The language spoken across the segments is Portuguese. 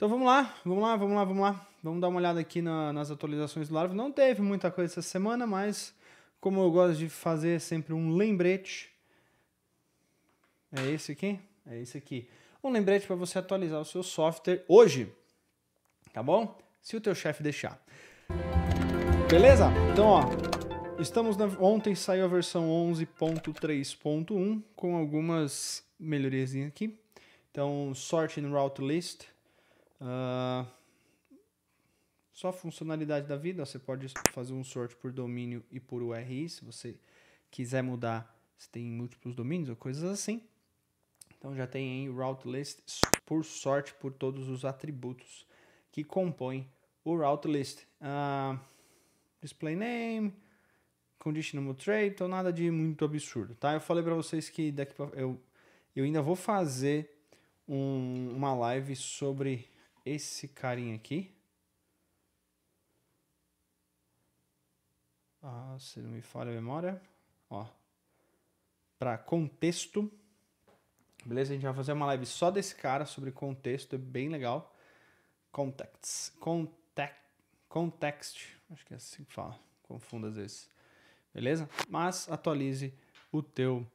Então vamos lá, vamos lá, vamos lá, vamos lá. Vamos dar uma olhada aqui na, nas atualizações do larv Não teve muita coisa essa semana, mas como eu gosto de fazer sempre um lembrete, é esse aqui, é esse aqui. Um lembrete para você atualizar o seu software hoje, tá bom? Se o teu chefe deixar. Beleza? Então, ó, estamos na... ontem saiu a versão 11.3.1 com algumas melhorias aqui. Então, sort in route list, Uh, só funcionalidade da vida, você pode fazer um sort por domínio e por URI, se você quiser mudar, se tem múltiplos domínios ou coisas assim. Então já tem aí route list por sorte por todos os atributos que compõem o route list. Uh, display name, conditional trait então nada de muito absurdo, tá? Eu falei para vocês que daqui pra, eu eu ainda vou fazer um, uma live sobre esse carinha aqui. Ah, se não me falha a memória. Ó. Para contexto. Beleza? A gente vai fazer uma live só desse cara sobre contexto, é bem legal. Context, context, context. Acho que é assim que fala. Confundo às vezes. Beleza? Mas atualize o teu,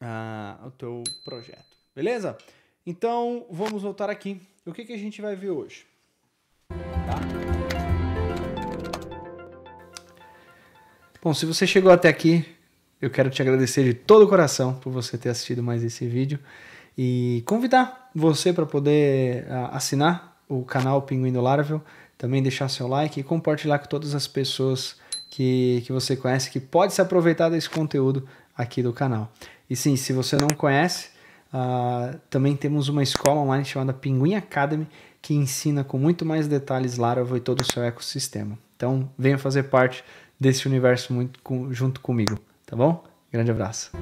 uh, o teu projeto. Beleza? Então, vamos voltar aqui. O que, que a gente vai ver hoje? Tá? Bom, se você chegou até aqui, eu quero te agradecer de todo o coração por você ter assistido mais esse vídeo e convidar você para poder assinar o canal Pinguim do Laravel, também deixar seu like e compartilhar com todas as pessoas que, que você conhece que pode se aproveitar desse conteúdo aqui do canal. E sim, se você não conhece, Uh, também temos uma escola online chamada Pinguim Academy, que ensina com muito mais detalhes Laravel e todo o seu ecossistema. Então, venha fazer parte desse universo muito com, junto comigo, tá bom? Grande abraço.